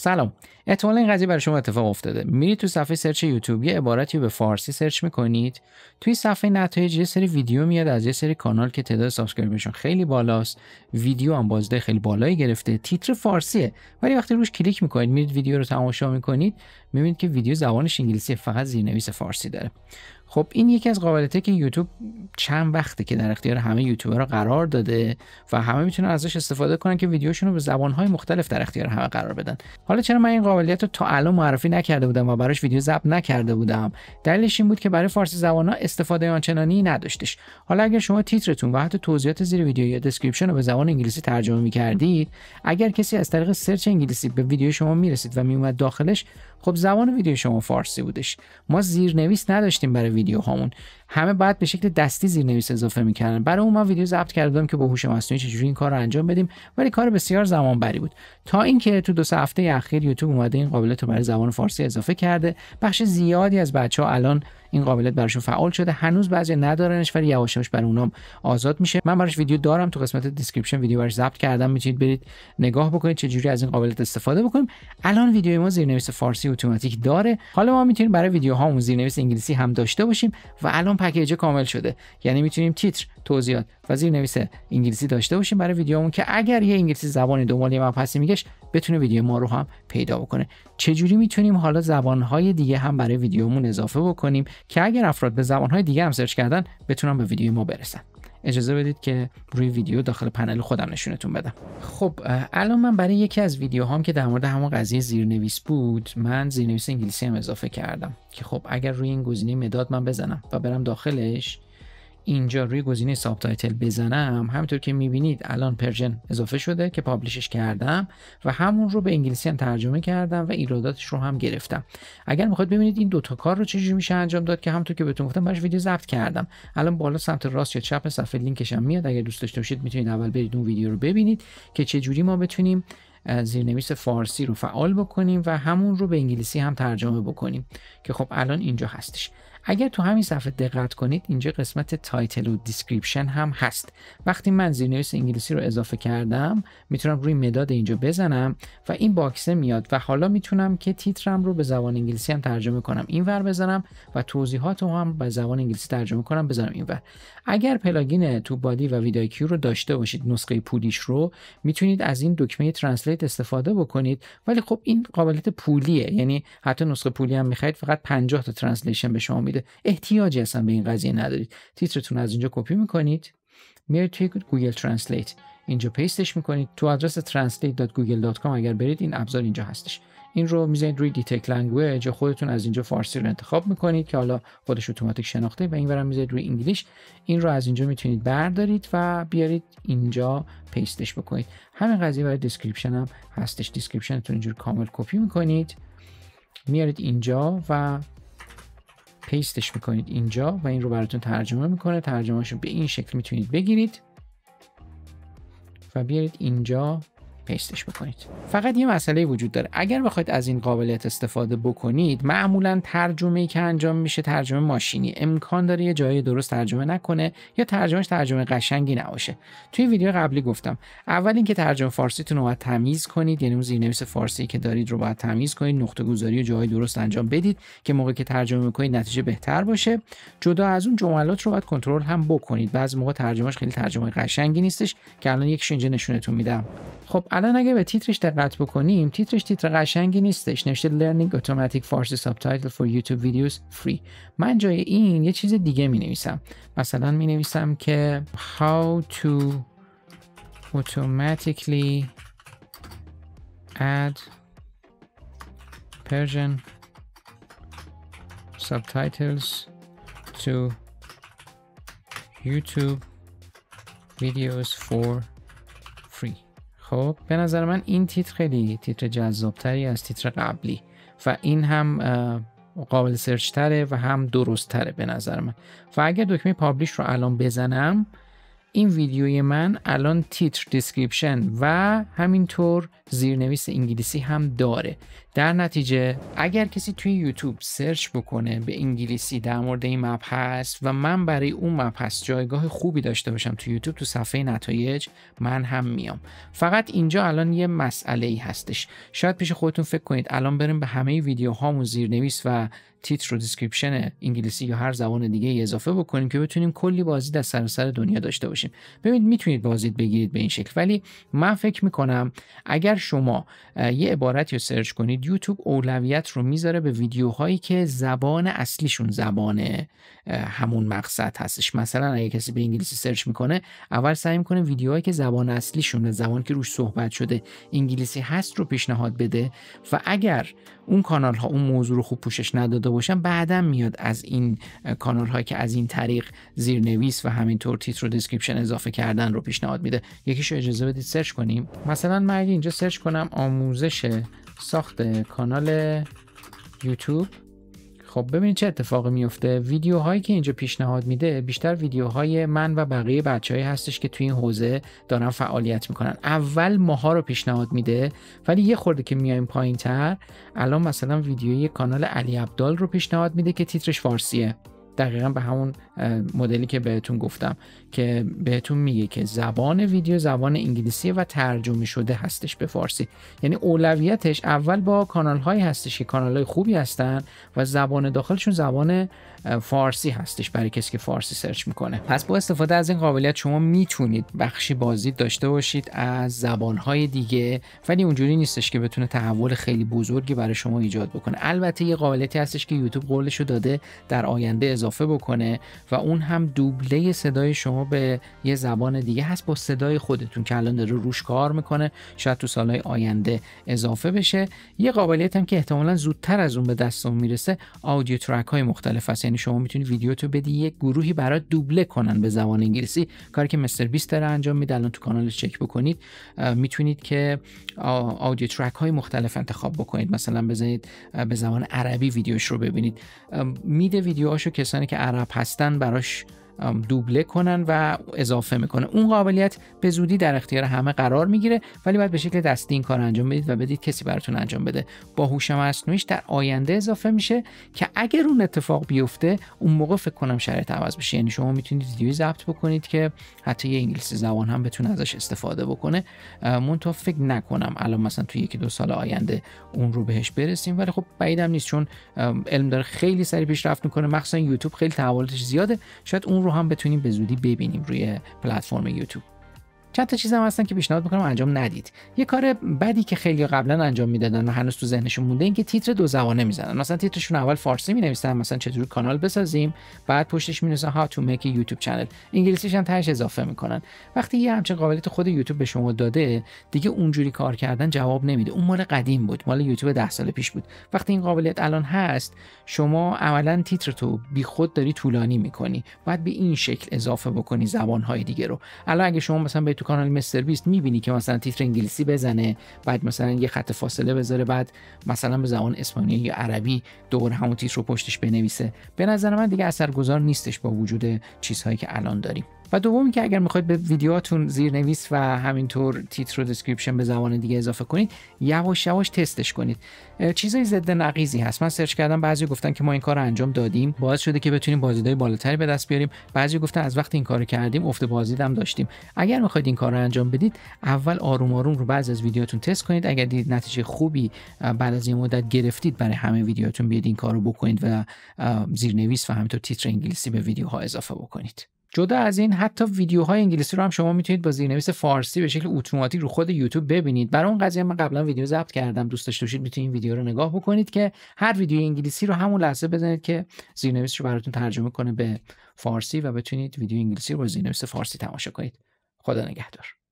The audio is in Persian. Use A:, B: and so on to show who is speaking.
A: سلام احتمالا این قضیه برای شما اتفاق افتاده میرید تو صفحه سرچ یوتیوب یه عبارتی به فارسی سرچ میکنید توی صفحه نتایج یه سری ویدیو میاد از یه سری کانال که تعداد سابسکرایبشون خیلی بالاست ویدیو هم بازده خیلی بالایی گرفته تیتر فارسیه ولی وقتی روش کلیک میکنید میرید ویدیو رو تماشا میکنید میبینید که ویدیو زبانش انگلیسی فقط زیرنویس فارسی داره خب این یکی از قابلیتایی که یوتیوب چند وقته که در اختیار همه یوتیوبرها قرار داده و همه میتونن ازش استفاده کنن که ویدیوشون رو به زبان‌های مختلف در اختیار همه قرار بدن حالا چرا من این قابلیت رو تا الان معرفی نکرده بودم و براش ویدیو ضبط نکرده بودم دلیلش این بود که برای فارسی زبانها استفاده آنچنانی نداشتش حالا اگر شما تیترتون و حتی توضیحات زیر ویدیو یا دسکریپشن رو به زبان انگلیسی ترجمه میکردید اگر کسی از طریق سرچ انگلیسی به ویدیو شما میرسید و میومد داخلش خب زبان ویدیو شما فارسی بودش ما زیرنویس نداشتیم برای ویدیو هامون همه بعد به شکل دستی زیرنویس اضافه میکردن برای اون من ویدیو ضبط بودم که با هوش مصنوعی چجوری این کار رو انجام بدیم ولی کار بسیار زمان بری بود تا اینکه تو دو سه هفته اخیر یوتیوب اومده این قابلیت رو برای زبان فارسی اضافه کرده بخش زیادی از بچه ها الان این قابلیت براشون فعال شده هنوز بعضی ندارنش ولی یواش یواش بر اونام آزاد میشه من براش ویدیو دارم تو قسمت دیسکریپشن ویدیو براش ضبط کردم میتونید برید نگاه بکنید چه جوری از این قابلیت استفاده بکنیم الان ویدیو ما زیرنویس فارسی اتوماتیک داره حالا ما میتونیم برای ویدیوهامون زیرنویس انگلیسی هم داشته باشیم و الان پکیج کامل شده یعنی میتونیم تیتر توضیحات و نویس انگلیسی داشته باشیم برای ویدیومون که اگر یه انگلیسی زبان دنبال من پس میگش بتونه ویدیو ما رو هم پیدا بکنه چجوری میتونیم حالا زبانهای دیگه هم برای ویدیومون اضافه بکنیم که اگر افراد به زبانهای دیگه هم سرچ کردن بتونن به ویدیو ما برسن اجازه بدید که روی ویدیو داخل پنل خودم نشونتون بدم خب الان من برای یکی از ویدیوهام که در مورد همون قضیه زیرنویس بود من زیرنویس انگلیسی هم اضافه کردم که خب اگر روی این گزینه مداد من بزنم و برم داخلش اینجا روی گزینه ساب تایتل بزنم همینطور که میبینید الان پرژن اضافه شده که پابلیشش کردم و همون رو به انگلیسی هم ترجمه کردم و ایراداتش رو هم گرفتم اگر میخواید ببینید این دوتا کار رو چجوری میشه انجام داد که همونطور که بهتون گفتم برش ویدیو ضبط کردم الان بالا سمت راست یا چپ صفحه لینکش هم میاد اگر دوست داشته باشید میتونید اول برید اون ویدیو رو ببینید که چه جوری ما بتونیم زیرنویس فارسی رو فعال بکنیم و همون رو به انگلیسی هم ترجمه بکنیم که خب الان اینجا هستش اگر تو همین صفحه دقت کنید اینجا قسمت تایتل و دیسکریپشن هم هست وقتی من زیرنویس انگلیسی رو اضافه کردم میتونم روی مداد اینجا بزنم و این باکسه میاد و حالا میتونم که تیترم رو به زبان انگلیسی هم ترجمه کنم ور بزنم و توضیحات هم به زبان انگلیسی ترجمه کنم بزنم اینور اگر پلاگین تو بادی و ویدای کیو رو داشته باشید نسخه پولیش رو میتونید از این دکمه ترنسلیت استفاده بکنید ولی خب این قابلیت پولیه یعنی حتی نسخه پولی هم میخواید فقط 50 تا ترنسلیشن به شما میده بوده احتیاجی اصلا به این قضیه ندارید تیترتون از اینجا کپی میکنید میرید توی گوگل ترنسلیت اینجا پیستش میکنید تو آدرس translate.google.com اگر برید این ابزار اینجا هستش این رو میزنید روی دیتک لنگویج خودتون از اینجا فارسی رو انتخاب میکنید که حالا خودش اتوماتیک شناخته و این برم میزنید روی انگلیش این رو از اینجا میتونید بردارید و بیارید اینجا پیستش بکنید همین قضیه برای دیسکریپشن هم هستش دیسکریپشنتون اینجور کامل کپی میکنید میارید اینجا و پیستش میکنید اینجا و این رو براتون ترجمه میکنه ترجمهش رو به این شکل میتونید بگیرید و بیارید اینجا پیستش بکنید فقط یه مسئله وجود داره اگر بخواید از این قابلیت استفاده بکنید معمولا ترجمه که انجام میشه ترجمه ماشینی امکان داره یه جایی درست ترجمه نکنه یا ترجمهش ترجمه قشنگی نباشه توی ویدیو قبلی گفتم اول اینکه ترجمه فارسیتون رو تمیز کنید یعنی اون زیرنویس فارسی که دارید رو باید تمیز کنید نقطه گذاری و جای درست انجام بدید که موقع که ترجمه میکنید نتیجه بهتر باشه جدا از اون جملات رو باید کنترل هم بکنید بعضی موقع ترجمهش خیلی ترجمه قشنگی نیستش که الان یک اینجا نشونتون میدم خب الان اگه به تیترش دقت بکنیم تیترش تیتر قشنگی نیستش نوشته learning automatic فارسی subtitle for youtube ویدیوز free من جای این یه چیز دیگه می نویسم مثلا می نویسم که how to automatically add Persian subtitles to YouTube videos for خب به نظر من این تیتر خیلی تیتر جذابتری از تیتر قبلی و این هم قابل سرچ تره و هم درست تره به نظر من و اگر دکمه پابلیش رو الان بزنم این ویدیوی من الان تیتر دیسکریپشن و همینطور زیرنویس انگلیسی هم داره در نتیجه اگر کسی توی یوتیوب سرچ بکنه به انگلیسی در مورد این مبحث و من برای اون مبحث جایگاه خوبی داشته باشم تو یوتیوب تو صفحه نتایج من هم میام فقط اینجا الان یه مسئله ای هستش شاید پیش خودتون فکر کنید الان بریم به همه ویدیوهامون زیرنویس و تیتر و دیسکریپشن انگلیسی یا هر زبان دیگه ای اضافه بکنیم که بتونیم کلی بازی در سراسر سر دنیا داشته باشیم ببینید میتونید بازدید بگیرید به این شکل ولی من فکر میکنم اگر شما یه عبارتی رو سرچ کنید یوتیوب اولویت رو میذاره به ویدیوهایی که زبان اصلیشون زبان همون مقصد هستش مثلا اگه کسی به انگلیسی سرچ میکنه اول سعی میکنه ویدیوهایی که زبان اصلیشون زبان که روش صحبت شده انگلیسی هست رو پیشنهاد بده و اگر اون کانال ها اون موضوع رو خوب پوشش نداده باشن بعدا میاد از این کانال هایی که از این طریق زیرنویس و همینطور تیتر و دسکریپشن اضافه کردن رو پیشنهاد میده یکیشو اجازه بدید سرچ کنیم مثلا من اینجا سرچ کنم آموزش ساخت کانال یوتیوب خب ببینید چه اتفاقی میفته ویدیوهایی که اینجا پیشنهاد میده بیشتر ویدیوهای من و بقیه بچههایی هستش که توی این حوزه دارن فعالیت میکنن اول ماها رو پیشنهاد میده ولی یه خورده که میایم پایین تر الان مثلا ویدیوی کانال علی عبدال رو پیشنهاد میده که تیترش فارسیه دقیقا به همون مدلی که بهتون گفتم که بهتون میگه که زبان ویدیو زبان انگلیسی و ترجمه شده هستش به فارسی یعنی اولویتش اول با کانال هایی هستش که کانال های خوبی هستن و زبان داخلشون زبان فارسی هستش برای کسی که فارسی سرچ میکنه پس با استفاده از این قابلیت شما میتونید بخشی بازدید داشته باشید از زبان های دیگه ولی اونجوری نیستش که بتونه تحول خیلی بزرگی برای شما ایجاد بکنه البته یه قابلیتی هستش که یوتیوب قولش داده در آینده اضافه بکنه و اون هم دوبله صدای شما به یه زبان دیگه هست با صدای خودتون که الان داره روش کار میکنه شاید تو سالهای آینده اضافه بشه یه قابلیت هم که احتمالا زودتر از اون به دستمون میرسه آودیو ترک های مختلف هست یعنی شما میتونید ویدیو تو بدی یه گروهی برای دوبله کنن به زبان انگلیسی کاری که مستر بیست داره انجام میده الان تو کانال چک بکنید میتونید که آودیو ترک های مختلف انتخاب بکنید مثلا بزنید به زبان عربی ویدیوش رو ببینید میده ویدیوهاشو کسانی کسانی که عرب هستن براش دوبله کنن و اضافه میکنه اون قابلیت به زودی در اختیار همه قرار میگیره ولی باید به شکل دستی این کار انجام بدید و بدید کسی براتون انجام بده با هوش مصنوعیش در آینده اضافه میشه که اگر اون اتفاق بیفته اون موقع فکر کنم شرط عوض بشه یعنی شما میتونید ویدیویی ضبط بکنید که حتی یه انگلیسی زبان هم بتونه ازش استفاده بکنه مون تو فکر نکنم الان مثلا تو یکی دو سال آینده اون رو بهش برسیم ولی خب بعیدم نیست چون علم داره خیلی سریع پیشرفت میکنه مخصوصا یوتیوب خیلی تحولاتش زیاده شاید اون رو هم بتونیم به زودی ببینیم روی پلتفرم یوتیوب چند تا چیز هم هستن که پیشنهاد میکنم انجام ندید یه کار بدی که خیلی قبلا انجام میدادن و هنوز تو ذهنشون مونده این که تیتر دو زبانه میزنن مثلا تیترشون اول فارسی می نویسن مثلا چطور کانال بسازیم بعد پشتش می نویسن how to make یوتیوب YouTube انگلیسیش هم تهش اضافه میکنن وقتی یه همچین قابلیت خود یوتیوب به شما داده دیگه اونجوری کار کردن جواب نمیده اون مال قدیم بود مال یوتیوب ده سال پیش بود وقتی این قابلیت الان هست شما عملا تیتر تو خود داری طولانی میکنی بعد به این شکل اضافه بکنی زبان های دیگه رو الان اگه شما مثلا به تو کانال مستر بیست میبینی که مثلا تیتر انگلیسی بزنه بعد مثلا یه خط فاصله بذاره بعد مثلا به زبان اسپانیایی یا عربی دور همون تیتر رو پشتش بنویسه به نظر من دیگه اثرگذار نیستش با وجود چیزهایی که الان داریم و دوم که اگر میخواید به ویدیوهاتون زیرنویس و همینطور تیتر و دسکریپشن به زبان دیگه اضافه کنید یواش یواش تستش کنید چیزای ضد نقیزی هست من سرچ کردم بعضی گفتن که ما این کار رو انجام دادیم باعث شده که بتونیم بازدیدهای بالاتری به دست بیاریم بعضی گفتن از وقتی این کارو کردیم افت بازدید هم داشتیم اگر میخواید این کار رو انجام بدید اول آروم آروم رو بعضی از ویدیوهاتون تست کنید اگر دید نتیجه خوبی بعد از این مدت گرفتید برای همه ویدیوهاتون بیاید این کارو بکنید و زیرنویس و همینطور تیتر انگلیسی به ویدیوها اضافه بکنید جدا از این حتی ویدیوهای انگلیسی رو هم شما میتونید با زیرنویس فارسی به شکل اتوماتیک رو خود یوتیوب ببینید برای اون قضیه من قبلا ویدیو ضبط کردم دوست داشته باشید میتونید این ویدیو رو نگاه بکنید که هر ویدیو انگلیسی رو همون لحظه بزنید که زیرنویس رو براتون ترجمه کنه به فارسی و بتونید ویدیو انگلیسی رو با زیرنویس فارسی تماشا کنید خدا نگهدار